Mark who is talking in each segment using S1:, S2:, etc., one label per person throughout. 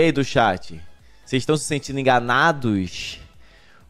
S1: E aí, do chat? Vocês estão se sentindo enganados?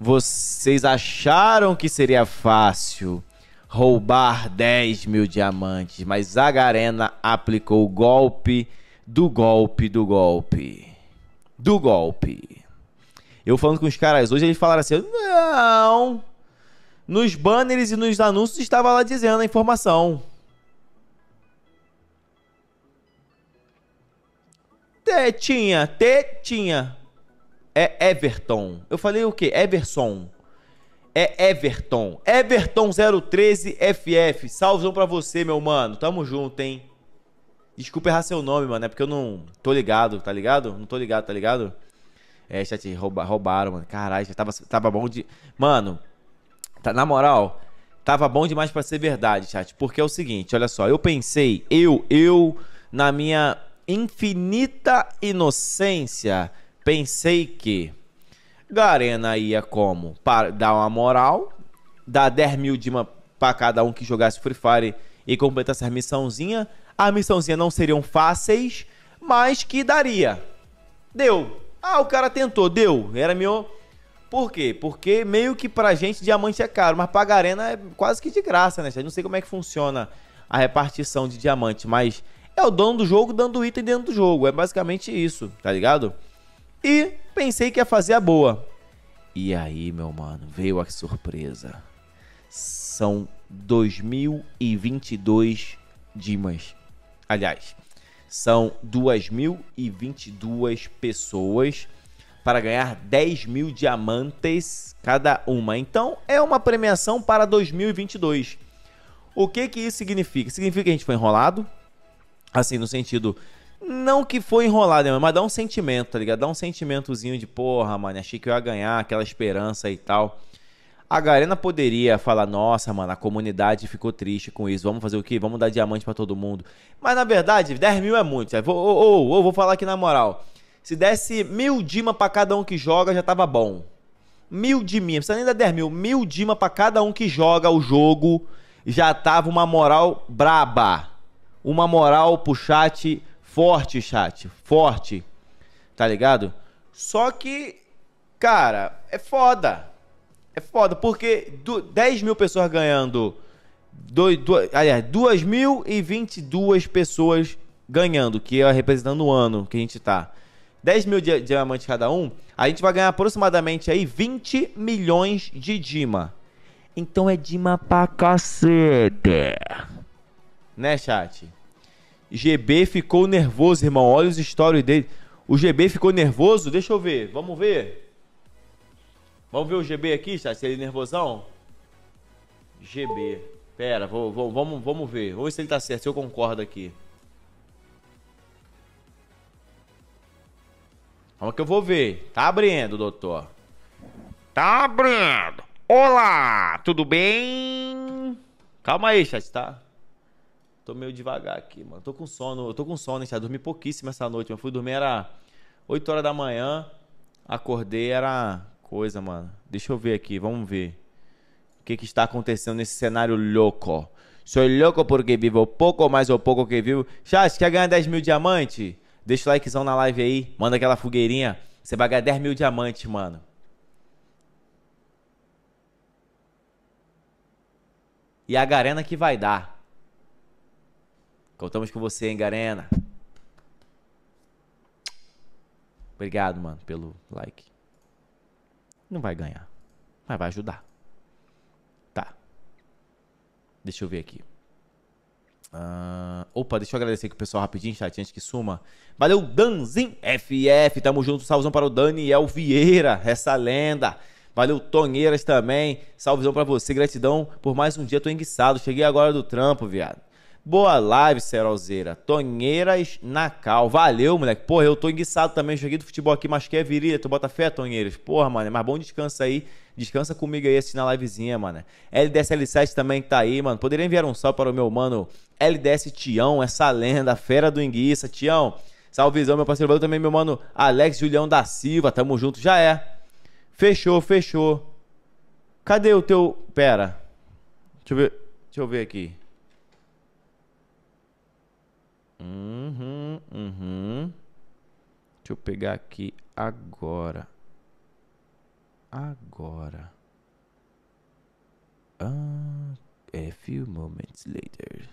S1: Vocês acharam que seria fácil roubar 10 mil diamantes, mas Garena aplicou o golpe do golpe do golpe. Do golpe. Eu falando com os caras hoje, eles falaram assim: não. Nos banners e nos anúncios estava lá dizendo a informação. Tetinha, Tetinha. É Everton. Eu falei o quê? Everson. É Everton. Everton 013 FF. Salvezão pra você, meu mano. Tamo junto, hein? Desculpa errar seu nome, mano. É porque eu não tô ligado, tá ligado? Não tô ligado, tá ligado? É, chat, rouba, roubaram, mano. Caralho, já tava, tava bom de. Mano, tá, na moral, tava bom demais para ser verdade, chat. Porque é o seguinte, olha só. Eu pensei, eu, eu, na minha infinita inocência, pensei que Garena ia como? Para dar uma moral, dar 10 mil de uma para cada um que jogasse Free Fire e completasse a missãozinha. A missãozinha não seriam fáceis, mas que daria. Deu. Ah, o cara tentou, deu. Era meu. Por quê? Porque meio que pra gente diamante é caro, mas pra Garena é quase que de graça, né? Eu não sei como é que funciona a repartição de diamante, mas é o dono do jogo dando item dentro do jogo. É basicamente isso, tá ligado? E pensei que ia fazer a boa. E aí, meu mano, veio a surpresa. São 2022 Dimas. Aliás, são 2.022 pessoas para ganhar 10 mil diamantes cada uma. Então, é uma premiação para 2022. O que, que isso significa? Significa que a gente foi enrolado, Assim, no sentido. Não que foi enrolado, né, mas dá um sentimento, tá ligado? Dá um sentimentozinho de porra, mano. Achei que eu ia ganhar, aquela esperança e tal. A Garena poderia falar, nossa, mano, a comunidade ficou triste com isso. Vamos fazer o quê? Vamos dar diamante para todo mundo. Mas na verdade, 10 mil é muito. Ou vou, vou, vou falar aqui na moral. Se desse mil dima para cada um que joga, já tava bom. Mil não precisa nem dar 10 mil. Mil dima para cada um que joga o jogo, já tava uma moral braba uma moral pro chat forte, chat, forte. Tá ligado? Só que, cara, é foda. É foda, porque 10 mil pessoas ganhando. Do, do, aliás, 2.022 pessoas ganhando, que é representando o ano que a gente tá. 10 mil diamantes cada um, a gente vai ganhar aproximadamente aí 20 milhões de Dima. Então é Dima pra cacete. Né, chat? GB ficou nervoso, irmão. Olha os stories dele. O GB ficou nervoso? Deixa eu ver. Vamos ver. Vamos ver o GB aqui, chat. Se ele é nervosão. GB. Pera, vou, vou, vamos, vamos ver. Vamos ver se ele tá certo, se eu concordo aqui. Calma que eu vou ver. Tá abrindo, doutor. Tá abrindo. Olá, tudo bem? Calma aí, chat, tá? Tô meio devagar aqui, mano. Tô com sono. Eu tô com sono, hein? Dormi pouquíssimo essa noite. Eu fui dormir, era 8 horas da manhã. Acordei, era coisa, mano. Deixa eu ver aqui, vamos ver. O que, que está acontecendo nesse cenário louco? Sou louco porque vivo pouco, mais ou pouco que vivo. Chat, quer ganhar 10 mil diamantes? Deixa o likezão na live aí. Manda aquela fogueirinha. Você vai ganhar 10 mil diamantes, mano. E a garena que vai dar. Contamos com você, hein, Garena? Obrigado, mano, pelo like. Não vai ganhar, mas vai ajudar. Tá. Deixa eu ver aqui. Uh, opa, deixa eu agradecer aqui o pessoal rapidinho, chat, antes que suma. Valeu, Danzin FF, tamo junto, salvezão para o Daniel Vieira, essa lenda. Valeu, Tonheiras também, salvezão para você, gratidão por mais um dia, tô enguiçado, cheguei agora do trampo, viado. Boa live, Cerolzeira. Tonheiras Nacal. Valeu, moleque. Porra, eu tô enguiçado também. Cheguei do futebol aqui, mas quer é virilha. Tu bota fé, Tonheiras? Porra, mano. É mas bom descanso aí. Descansa comigo aí assistindo na livezinha, mano. LDSL7 também tá aí, mano. Poderia enviar um salve para o meu mano LDS Tião, essa lenda, fera do enguiça. Tião, salvezão, meu parceiro. Valeu também, meu mano Alex Julião da Silva. Tamo junto, já é. Fechou, fechou. Cadê o teu. Pera. Deixa eu ver, Deixa eu ver aqui. Uhum, uhum. Deixa eu pegar aqui agora. Agora. Ah, a few moments later.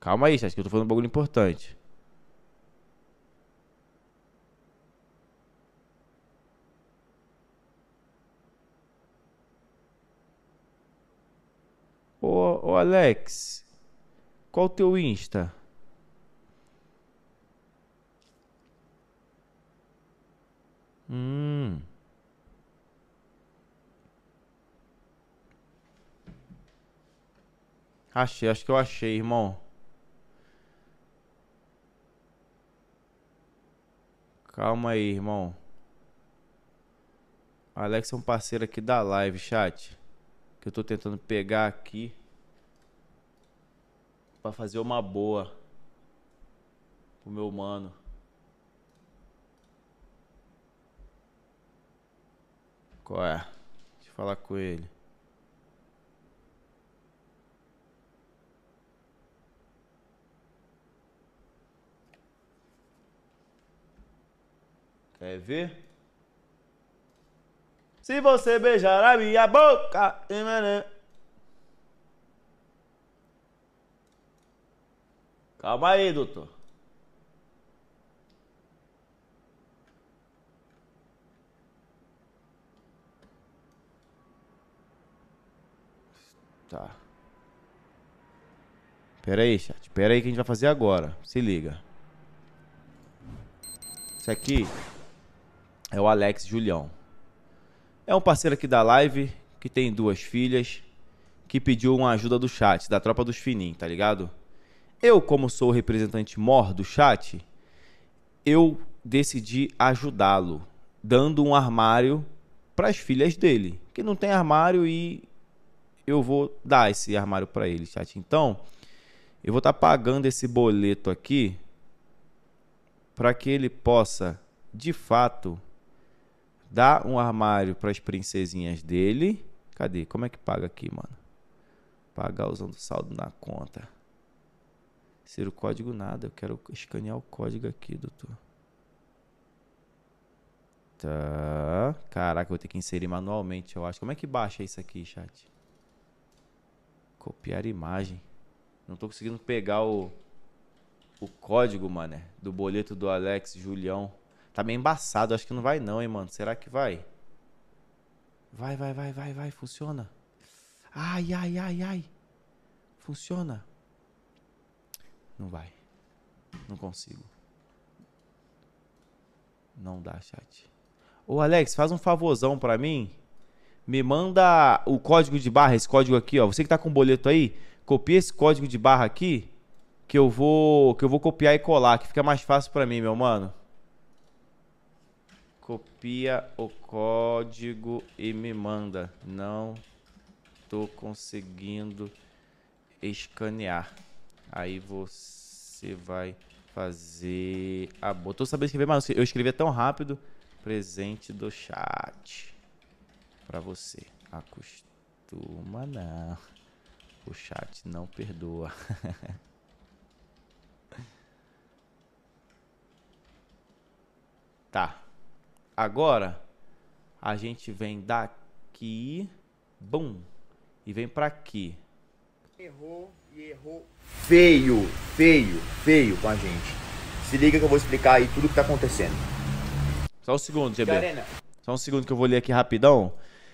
S1: Calma aí, acho que eu tô falando um bagulho importante. Alex, qual o teu Insta? Hum. Achei, acho que eu achei, irmão. Calma aí, irmão. Alex é um parceiro aqui da live, chat. Que eu tô tentando pegar aqui para fazer uma boa pro meu mano. Qual é? Deixa eu falar com ele. Quer ver? Se você beijar a minha boca. Calma aí, doutor. Tá. Pera aí, chat. Pera aí que a gente vai fazer agora. Se liga. Esse aqui é o Alex Julião. É um parceiro aqui da live que tem duas filhas que pediu uma ajuda do chat, da tropa dos fininhos, tá ligado? Eu, como sou o representante mor do chat, eu decidi ajudá-lo, dando um armário para as filhas dele, que não tem armário e eu vou dar esse armário para ele, chat. Então, eu vou estar tá pagando esse boleto aqui para que ele possa, de fato, dar um armário para as princesinhas dele. Cadê? Como é que paga aqui, mano? Pagar usando saldo na conta. Ser o código nada. Eu quero escanear o código aqui, doutor. Tá. Caraca, vou ter que inserir manualmente, eu acho. Como é que baixa isso aqui, chat? Copiar imagem. Não tô conseguindo pegar o, o código, mané. Do boleto do Alex Julião. Tá meio embaçado, acho que não vai não, hein, mano. Será que vai? Vai, vai, vai, vai, vai. Funciona. Ai, ai, ai, ai. Funciona. Não vai. Não consigo. Não dá, chat. Ô, Alex, faz um favorzão para mim. Me manda o código de barra, esse código aqui, ó. Você que tá com o boleto aí, copia esse código de barra aqui que eu vou que eu vou copiar e colar, que fica mais fácil para mim, meu mano. Copia o código e me manda. Não tô conseguindo escanear. Aí você vai fazer a boa. Tô sabendo escrever, mas eu escrevi tão rápido. Presente do chat. Pra você. Acostuma não. O chat não perdoa. tá. Agora a gente vem daqui, bum, e vem para aqui. Errou
S2: e errou feio, feio, feio com a gente. Se liga que eu vou explicar aí tudo que tá acontecendo.
S1: Só um segundo, GB. Só um segundo que eu vou ler aqui rapidão.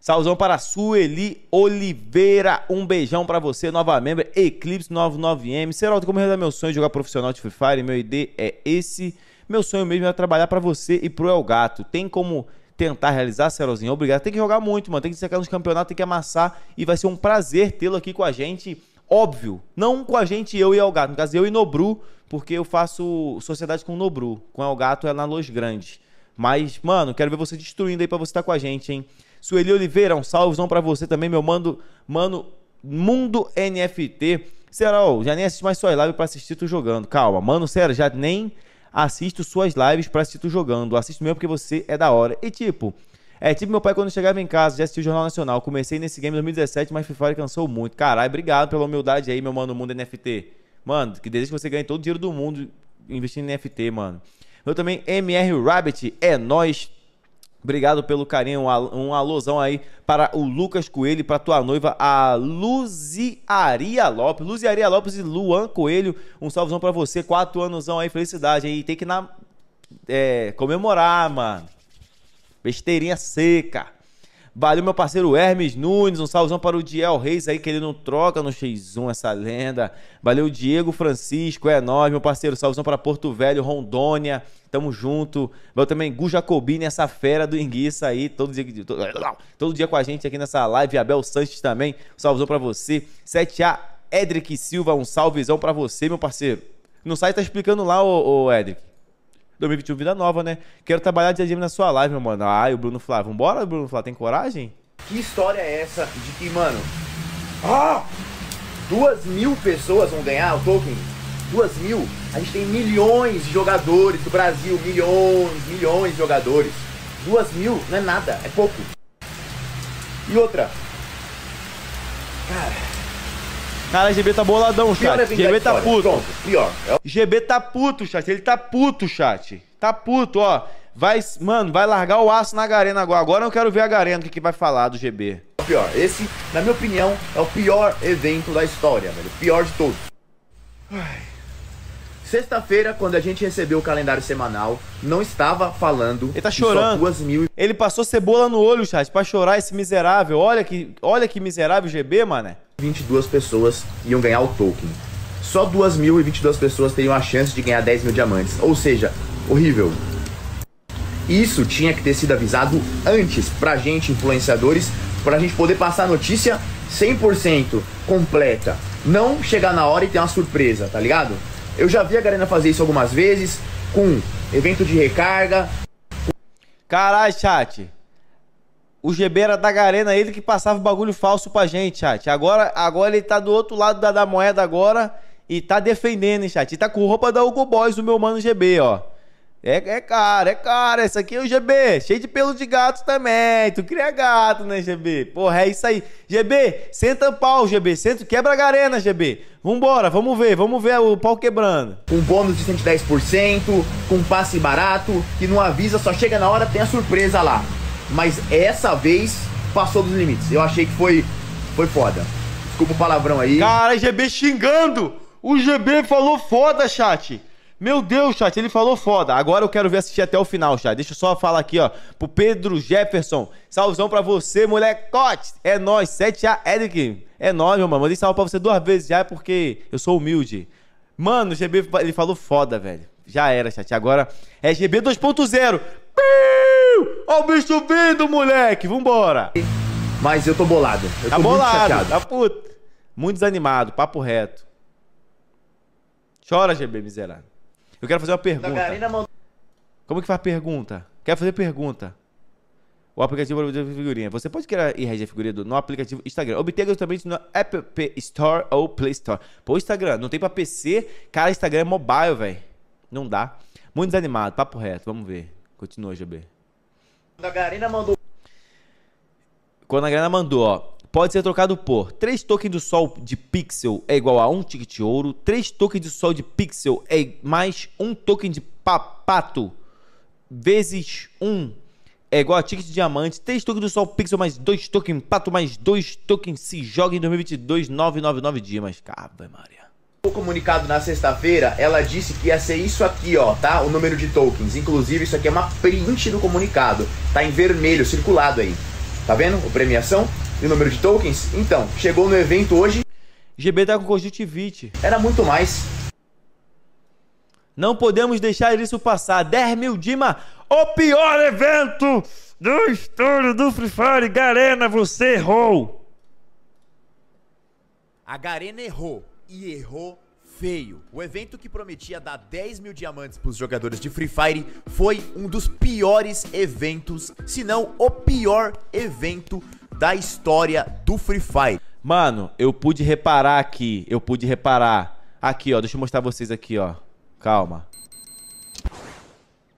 S1: Salzão para Sueli Oliveira. Um beijão para você, nova membro, Eclipse 99M. Seralto, como realizar meu sonho de jogar profissional de Free Fire? Meu ID é esse. Meu sonho mesmo é trabalhar para você e pro El Gato. Tem como tentar realizar, Serozinho. Obrigado. Tem que jogar muito, mano. Tem que sacar nos campeonatos, tem que amassar. E vai ser um prazer tê-lo aqui com a gente óbvio, não com a gente, eu e Elgato, no caso eu e Nobru, porque eu faço sociedade com o Nobru, com o Elgato é na Los Grande. Mas, mano, quero ver você destruindo aí para você estar tá com a gente, hein? Sueli Oliveira, um salvezão para você também, meu mando, mano, Mundo NFT. Será, já nem assisto mais suas lives para assistir tu jogando. Calma, mano, sério, já nem assisto suas lives para assistir tu jogando. Assisto mesmo porque você é da hora. E tipo, é tipo meu pai quando chegava em casa, já assistia o Jornal Nacional. Comecei nesse game em 2017, mas FIFA cansou muito. Caralho, obrigado pela humildade aí, meu mano, mundo NFT. Mano, que desejo que você ganhe todo o dinheiro do mundo investindo em NFT, mano. Eu também, MR Rabbit, é nós. Obrigado pelo carinho, um alusão aí para o Lucas Coelho e para tua noiva, a Luziaria Lopes. Luziaria Lopes e Luan Coelho, um salvezão para você, quatro anosão aí, felicidade aí. Tem que na, é, comemorar, mano. Besteirinha seca. Valeu, meu parceiro Hermes Nunes. Um salvozão para o Diel Reis aí, que ele não troca no X1 essa lenda. Valeu, Diego Francisco. É nóis, meu parceiro. Salvozão para Porto Velho, Rondônia. Tamo junto. Valeu também Gu Jacobini, essa fera do Enguiça aí. Todo dia, todo, todo dia com a gente aqui nessa live. Abel Sanches também. Um para você. 7A, Edric Silva. Um salvezão para você, meu parceiro. No site tá explicando lá, o ô Edric. 2021, vida nova, né? Quero trabalhar dia a dia na sua live, meu mano. Ah, e o Bruno Flávio. Vambora, Bruno Flávio, tem coragem?
S2: Que história é essa de que, mano. Ah! Duas mil pessoas vão ganhar o token? Duas mil? A gente tem milhões de jogadores do Brasil, milhões, milhões de jogadores. Duas mil não é nada, é pouco. E outra.
S1: Cara. Cara, GB tá boladão, chat. É GB tá puto. pior. É GB tá puto, chat. Ele tá puto, chat. Tá puto, ó. Vai, mano, vai largar o aço na Garena agora. Agora eu quero
S2: ver a Garena o que, que vai falar do GB. Pior. Esse, na minha opinião, é o pior evento da história, velho. Pior de todos. Sexta-feira, quando a gente recebeu o calendário semanal, não estava falando. Ele tá chorando.
S1: Duas mil... Ele passou cebola no
S2: olho, chat, pra chorar esse miserável. Olha que, olha que miserável GB, mané. 22 pessoas iam ganhar o token. Só 2.022 pessoas teriam a chance de ganhar 10 mil diamantes. Ou seja, horrível. Isso tinha que ter sido avisado antes pra gente, influenciadores, pra gente poder passar a notícia 100% completa. Não chegar na hora e ter uma surpresa, tá ligado? Eu já vi a galera fazer isso algumas vezes com evento de recarga. Caralho, chat.
S1: O GB era da Garena, ele que passava o bagulho falso pra gente, chat. Agora, agora ele tá do outro lado da, da moeda agora e tá defendendo, hein, chat. E tá com roupa da Hugo Boys, o meu mano GB, ó. É, é cara, é cara. Esse aqui é o GB, cheio de pelo de gato também. Tu cria gato, né, GB? Porra, é isso aí. GB, senta pau, GB. Senta, quebra a
S2: arena, GB. Vambora, vamos ver, vamos ver o pau quebrando. Um bônus de 110%, com passe barato, que não avisa, só chega na hora, tem a surpresa lá mas essa vez passou dos limites. Eu achei que foi, foi foda. Desculpa o palavrão aí. Cara, é GB xingando! O GB falou foda, chat! Meu Deus, chat,
S1: ele falou foda. Agora eu quero ver assistir até o final, chat. Deixa eu só falar aqui, ó, pro Pedro Jefferson. Salvezão pra você, molecote. É nós, 7A Eric. É nós, meu mano. Mandei salve pra você duas vezes já, é porque eu sou humilde. Mano, o GB, ele falou foda, velho. Já era, chat. Agora é GB 2.0. Olha o bicho vindo, moleque! Vambora! Mas eu tô bolado. Eu tá tô bolado, muito Tá puto. Muito desanimado, papo reto. Chora, GB miserável. Eu quero fazer uma pergunta. Como que faz pergunta? Quero fazer pergunta. O aplicativo de figurinha. Você pode querer ir reger figurinha no aplicativo Instagram. Obtenha gratuitamente no App Store ou Play Store. Pô, Instagram, não tem pra PC. Cara, Instagram é mobile, velho. Não dá. Muito desanimado, papo reto. Vamos ver. Continua, GB.
S2: Quando a Garena mandou.
S1: Quando a Garena mandou, ó pode ser trocado por 3 tokens do sol de pixel é igual a 1 ticket de ouro, 3 tokens do sol de pixel é mais 1 token de papato vezes 1 é igual a ticket de diamante, 3 tokens do sol pixel mais 2 tokens pato mais 2 tokens se joga em 2022 999 dias, mas caramba, Maria.
S2: O comunicado na sexta-feira, ela disse que ia ser isso aqui, ó, tá? O número de tokens. Inclusive, isso aqui é uma print do comunicado. Tá em vermelho, circulado aí. Tá vendo? O premiação e o número de tokens. Então, chegou no evento hoje. GB tá com conjuntivite. Era muito mais. Não podemos deixar
S1: isso passar. 10 mil Dima, o pior evento do estouro do Free Fire. Garena, você errou.
S2: A Garena errou e errou feio. O evento que prometia dar 10 mil diamantes para os jogadores de Free Fire foi um dos piores eventos, se não o pior evento da história do Free Fire. Mano, eu pude reparar
S1: aqui, eu pude reparar. Aqui, ó, deixa eu mostrar vocês aqui, ó. Calma.